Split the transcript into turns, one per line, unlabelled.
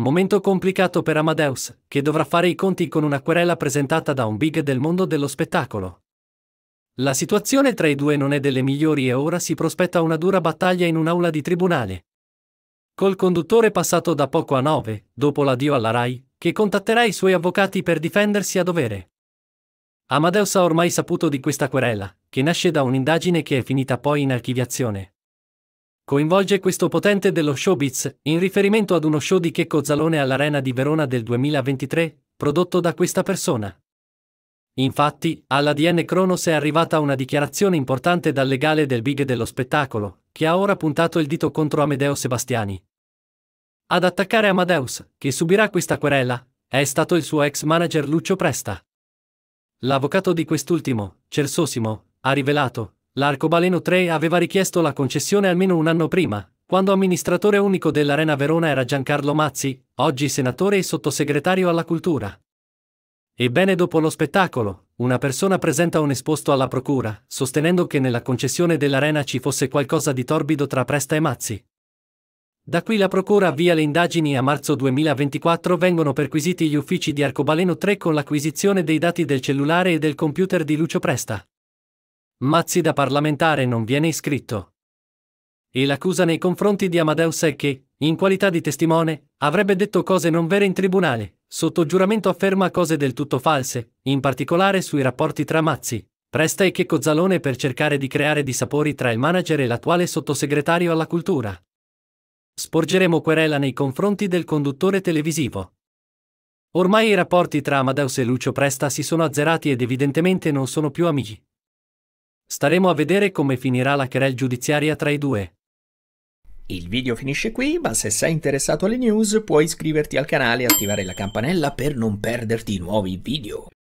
Momento complicato per Amadeus, che dovrà fare i conti con una querela presentata da un big del mondo dello spettacolo. La situazione tra i due non è delle migliori e ora si prospetta una dura battaglia in un'aula di tribunale. Col conduttore passato da poco a nove, dopo l'addio alla RAI, che contatterà i suoi avvocati per difendersi a dovere. Amadeus ha ormai saputo di questa querela, che nasce da un'indagine che è finita poi in archiviazione coinvolge questo potente dello showbiz, in riferimento ad uno show di Checco Zalone all'Arena di Verona del 2023, prodotto da questa persona. Infatti, alla DN Cronos è arrivata una dichiarazione importante dal legale del big dello spettacolo, che ha ora puntato il dito contro Amedeo Sebastiani. Ad attaccare Amadeus, che subirà questa querela, è stato il suo ex manager Lucio Presta. L'avvocato di quest'ultimo, Cersosimo, ha rivelato, L'Arcobaleno 3 aveva richiesto la concessione almeno un anno prima, quando amministratore unico dell'Arena Verona era Giancarlo Mazzi, oggi senatore e sottosegretario alla cultura. Ebbene dopo lo spettacolo, una persona presenta un esposto alla procura, sostenendo che nella concessione dell'Arena ci fosse qualcosa di torbido tra Presta e Mazzi. Da qui la procura avvia le indagini e a marzo 2024 vengono perquisiti gli uffici di Arcobaleno 3 con l'acquisizione dei dati del cellulare e del computer di Lucio Presta. Mazzi da parlamentare non viene iscritto. E l'accusa nei confronti di Amadeus è che, in qualità di testimone, avrebbe detto cose non vere in tribunale, sotto giuramento afferma cose del tutto false, in particolare sui rapporti tra Mazzi, Presta e Checco Zalone per cercare di creare dissapori tra il manager e l'attuale sottosegretario alla cultura. Sporgeremo querela nei confronti del conduttore televisivo. Ormai i rapporti tra Amadeus e Lucio Presta si sono azzerati ed evidentemente non sono più amici. Staremo a vedere come finirà la querel giudiziaria tra i due. Il video finisce qui, ma se sei interessato alle news puoi iscriverti al canale e attivare la campanella per non perderti nuovi video.